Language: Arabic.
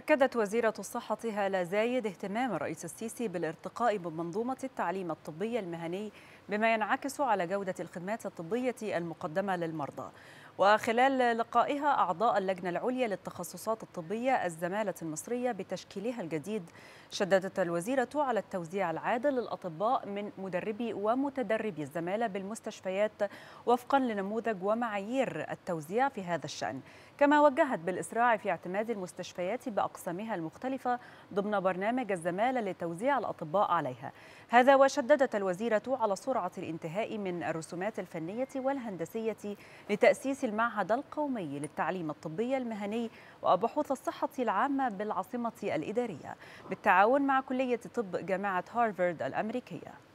أكدت وزيرة الصحة هالة زايد اهتمام الرئيس السيسي بالارتقاء بمنظومة التعليم الطبي المهني بما ينعكس على جودة الخدمات الطبية المقدمة للمرضى وخلال لقائها أعضاء اللجنة العليا للتخصصات الطبية الزمالة المصرية بتشكيلها الجديد شددت الوزيرة على التوزيع العادل للأطباء من مدربي ومتدربي الزمالة بالمستشفيات وفقا لنموذج ومعايير التوزيع في هذا الشأن كما وجهت بالإسراع في اعتماد المستشفيات بأقسامها المختلفة ضمن برنامج الزمالة لتوزيع الأطباء عليها هذا وشددت الوزيرة على سرعة الانتهاء من الرسومات الفنية والهندسية لتأسيس المعهد القومي للتعليم الطبي المهني وبحوث الصحة العامة بالعاصمة الإدارية بالتعاون مع كلية طب جامعة هارفارد الأمريكية